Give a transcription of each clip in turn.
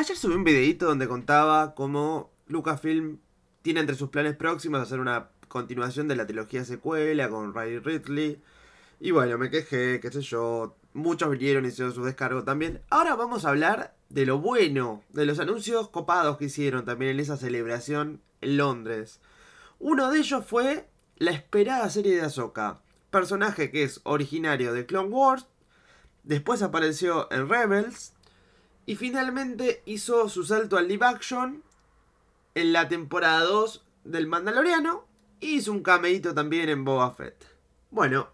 Ayer subí un videito donde contaba cómo Lucasfilm tiene entre sus planes próximos hacer una continuación de la trilogía secuela con Ray Ridley. Y bueno, me quejé, qué sé yo. Muchos vinieron y hicieron su descargo también. Ahora vamos a hablar de lo bueno, de los anuncios copados que hicieron también en esa celebración en Londres. Uno de ellos fue la esperada serie de Ahsoka, personaje que es originario de Clone Wars. Después apareció en Rebels, y finalmente hizo su salto al live action en la temporada 2 del Mandaloriano. Y hizo un cameito también en Boba Fett. Bueno,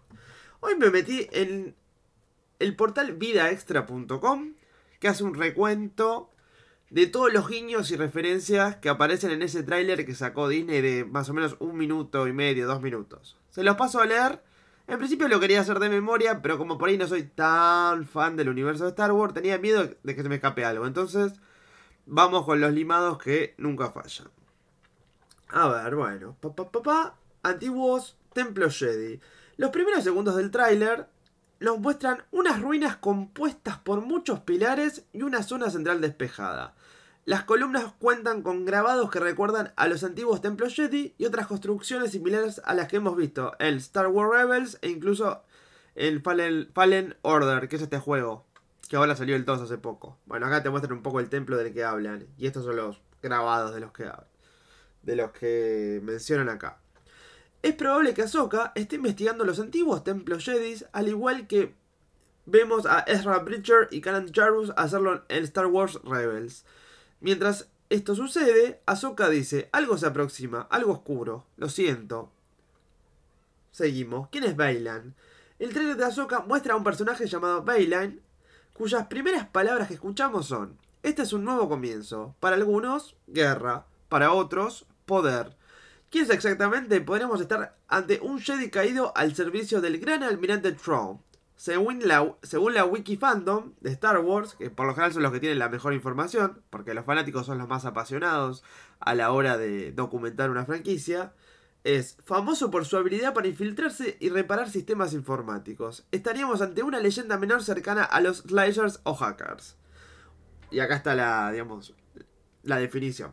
hoy me metí en el portal vidaextra.com que hace un recuento de todos los guiños y referencias que aparecen en ese tráiler que sacó Disney de más o menos un minuto y medio, dos minutos. Se los paso a leer en principio lo quería hacer de memoria, pero como por ahí no soy tan fan del universo de Star Wars, tenía miedo de que se me escape algo. Entonces, vamos con los limados que nunca fallan. A ver, bueno. Pa, pa. Antiguos templos Jedi. Los primeros segundos del tráiler nos muestran unas ruinas compuestas por muchos pilares y una zona central despejada. Las columnas cuentan con grabados que recuerdan a los antiguos templos Jedi y otras construcciones similares a las que hemos visto en Star Wars Rebels e incluso en Fallen, Order, que es este juego, que ahora salió el 2 hace poco. Bueno, acá te muestran un poco el templo del que hablan y estos son los grabados de los que de los que mencionan acá. Es probable que Ahsoka esté investigando los antiguos templos Jedi, al igual que vemos a Ezra Bridger y Kanan Jarrus hacerlo en Star Wars Rebels. Mientras esto sucede, Ahsoka dice, algo se aproxima, algo oscuro, lo siento. Seguimos. ¿Quién es Bailan? El trailer de Ahsoka muestra a un personaje llamado Bailan, cuyas primeras palabras que escuchamos son, este es un nuevo comienzo. Para algunos, guerra. Para otros, poder. ¿Quién es exactamente? Podremos estar ante un Jedi caído al servicio del gran almirante Trump. Según la, según la Wikifandom de Star Wars, que por lo general son los que tienen la mejor información, porque los fanáticos son los más apasionados a la hora de documentar una franquicia, es famoso por su habilidad para infiltrarse y reparar sistemas informáticos. Estaríamos ante una leyenda menor cercana a los Sliders o hackers. Y acá está la, digamos, la definición.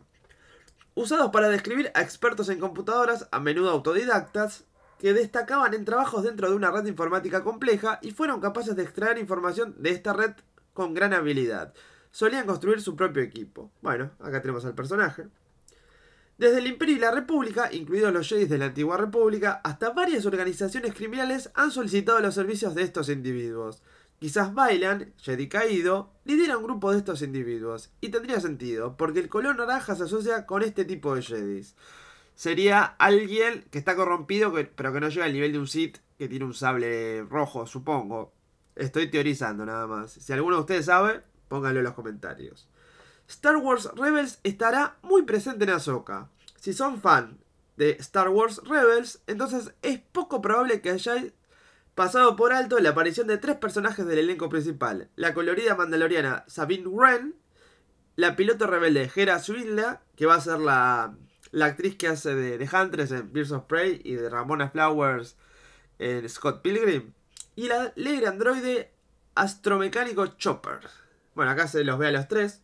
Usados para describir a expertos en computadoras, a menudo autodidactas, que destacaban en trabajos dentro de una red informática compleja y fueron capaces de extraer información de esta red con gran habilidad. Solían construir su propio equipo. Bueno, acá tenemos al personaje. Desde el Imperio y la República, incluidos los Jedis de la Antigua República, hasta varias organizaciones criminales han solicitado los servicios de estos individuos. Quizás Bailan, Jedi Caído, lidera un grupo de estos individuos, y tendría sentido, porque el color naranja se asocia con este tipo de Jedis sería alguien que está corrompido, pero que no llega al nivel de un Sith que tiene un sable rojo, supongo. Estoy teorizando nada más. Si alguno de ustedes sabe, pónganlo en los comentarios. Star Wars Rebels estará muy presente en Ahsoka. Si son fan de Star Wars Rebels, entonces es poco probable que hayáis pasado por alto la aparición de tres personajes del elenco principal. La colorida mandaloriana Sabine Wren, la piloto rebelde Hera Swindla, que va a ser la la actriz que hace de, de Huntress en Birds of Prey y de Ramona Flowers en Scott Pilgrim. Y la alegre androide astromecánico Chopper. Bueno, acá se los ve a los tres.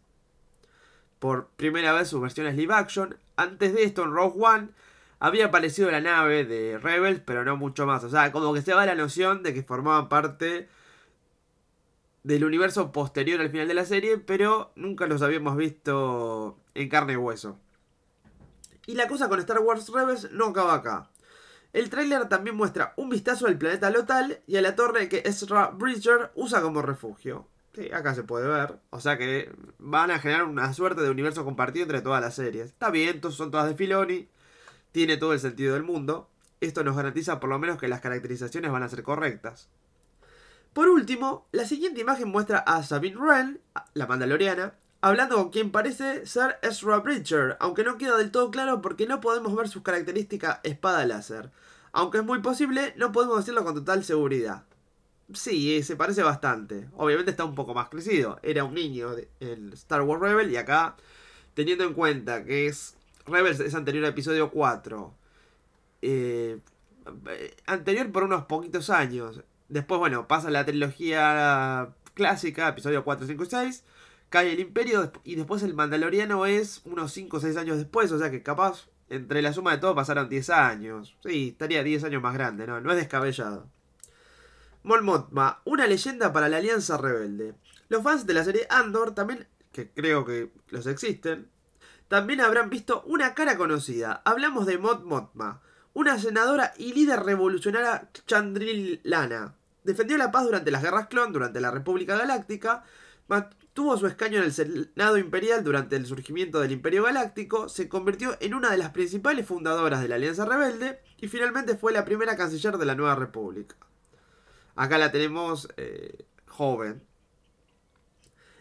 Por primera vez versión es live action. Antes de esto, en Rogue One, había aparecido la nave de Rebels, pero no mucho más. O sea, como que se va la noción de que formaban parte del universo posterior al final de la serie, pero nunca los habíamos visto en carne y hueso. Y la cosa con Star Wars Rebels no acaba acá. El tráiler también muestra un vistazo al planeta Lotal y a la torre que Ezra Bridger usa como refugio. Sí, acá se puede ver. O sea que van a generar una suerte de universo compartido entre todas las series. Está bien, son todas de Filoni. Tiene todo el sentido del mundo. Esto nos garantiza por lo menos que las caracterizaciones van a ser correctas. Por último, la siguiente imagen muestra a Sabine Wren, la mandaloriana, hablando con quien parece ser Ezra Bridger, aunque no queda del todo claro porque no podemos ver sus características espada láser. Aunque es muy posible, no podemos decirlo con total seguridad. Sí, se parece bastante. Obviamente está un poco más crecido. Era un niño en Star Wars Rebel y acá, teniendo en cuenta que es Rebels es anterior a episodio 4. Eh, anterior por unos poquitos años. Después, bueno, pasa la trilogía clásica, episodio 4, 5 y 6 cae el imperio y después el mandaloriano es unos 5 o 6 años después, o sea que capaz entre la suma de todo pasaron 10 años. Sí, estaría 10 años más grande, ¿no? No es descabellado. molmotma una leyenda para la Alianza Rebelde. Los fans de la serie Andor también, que creo que los existen, también habrán visto una cara conocida. Hablamos de molmotma una senadora y líder revolucionaria Chandrilana. Defendió la paz durante las guerras clon, durante la República Galáctica, Tuvo su escaño en el Senado Imperial durante el surgimiento del Imperio Galáctico, se convirtió en una de las principales fundadoras de la Alianza Rebelde y finalmente fue la primera canciller de la Nueva República. Acá la tenemos eh, joven.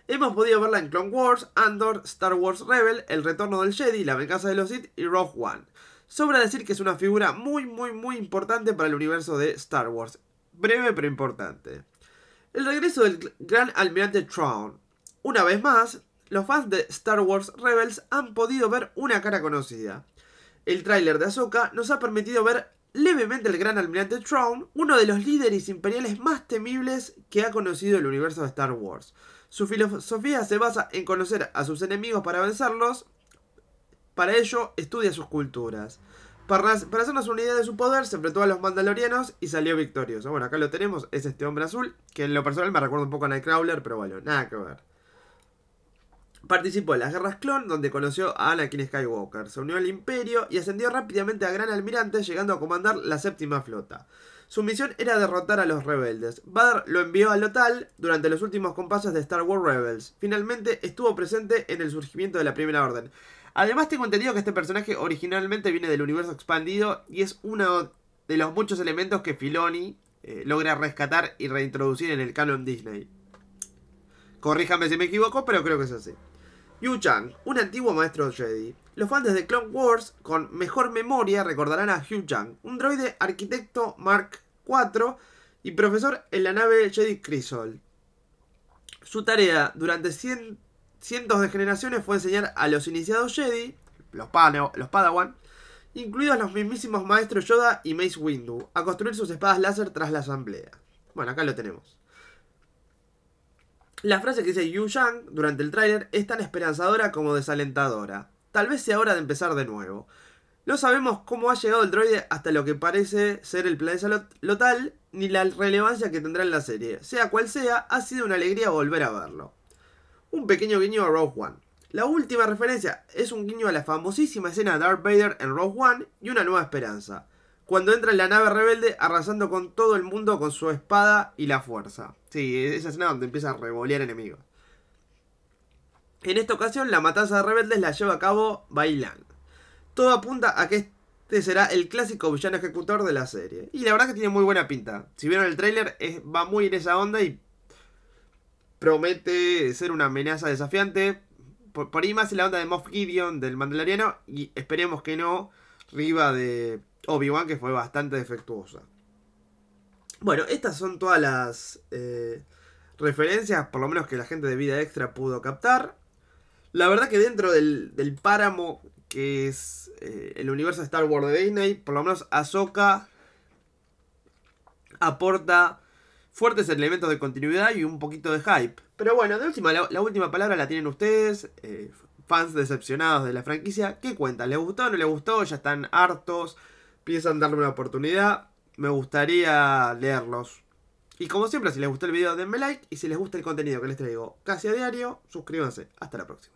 Hemos podido verla en Clone Wars, Andor, Star Wars Rebel, El Retorno del Jedi, La Venganza de los Sith y Rogue One. Sobra decir que es una figura muy muy muy importante para el universo de Star Wars. Breve pero importante. El regreso del gran almirante Tron. Una vez más, los fans de Star Wars Rebels han podido ver una cara conocida. El tráiler de Ahsoka nos ha permitido ver levemente al gran almirante Thrawn, uno de los líderes imperiales más temibles que ha conocido el universo de Star Wars. Su filosofía se basa en conocer a sus enemigos para vencerlos, para ello estudia sus culturas. Para, para hacernos una idea de su poder, se enfrentó a los mandalorianos y salió victorioso. Bueno, acá lo tenemos, es este hombre azul, que en lo personal me recuerda un poco a Nightcrawler, pero bueno, nada que ver. Participó en las guerras clon, donde conoció a Anakin Skywalker, se unió al imperio y ascendió rápidamente a gran almirante, llegando a comandar la séptima flota. Su misión era derrotar a los rebeldes. Vader lo envió al Lotal durante los últimos compases de Star Wars Rebels. Finalmente estuvo presente en el surgimiento de la Primera Orden. Además tengo entendido que este personaje originalmente viene del universo expandido y es uno de los muchos elementos que Filoni eh, logra rescatar y reintroducir en el canon Disney. Corríjame si me equivoco, pero creo que es así. Yu Chang, un antiguo maestro Jedi. Los fans de Clone Wars con mejor memoria recordarán a Yu Chang, un droide arquitecto Mark IV y profesor en la nave Jedi Crisol. Su tarea durante cientos de generaciones fue enseñar a los iniciados Jedi, los, los Padawan, incluidos los mismísimos maestros Yoda y Mace Windu, a construir sus espadas láser tras la asamblea. Bueno, acá lo tenemos. La frase que dice Yu Yang durante el tráiler es tan esperanzadora como desalentadora. Tal vez sea hora de empezar de nuevo. No sabemos cómo ha llegado el droide hasta lo que parece ser el planeta lotal, ni la relevancia que tendrá en la serie. Sea cual sea, ha sido una alegría volver a verlo. Un pequeño guiño a Rogue One. La última referencia es un guiño a la famosísima escena de Darth Vader en Rogue One y Una Nueva Esperanza cuando entra en la nave rebelde arrasando con todo el mundo con su espada y la fuerza. Sí, esa escena donde empieza a revolear enemigos. En esta ocasión, la matanza de rebeldes la lleva a cabo Bailan. Todo apunta a que este será el clásico villano ejecutor de la serie. Y la verdad que tiene muy buena pinta. Si vieron el tráiler, va muy en esa onda y promete ser una amenaza desafiante. Por, por ahí más en la onda de Moff Gideon, del Mandaloriano, y esperemos que no, Riva de Obi-Wan que fue bastante defectuosa. Bueno, estas son todas las eh, referencias, por lo menos que la gente de Vida Extra pudo captar. La verdad que dentro del, páramo que es eh, el universo de Star Wars de Disney, por lo menos Ahsoka aporta fuertes elementos de continuidad y un poquito de hype. Pero bueno, de última, la, última palabra la tienen ustedes, eh, fans decepcionados de la franquicia. ¿Qué cuentan? ¿Les gustó o no les gustó? ¿Ya están hartos? piensan darle una oportunidad, me gustaría leerlos. Y como siempre, si les gustó el video, denme like y si les gusta el contenido que les traigo casi a diario, suscríbanse. Hasta la próxima.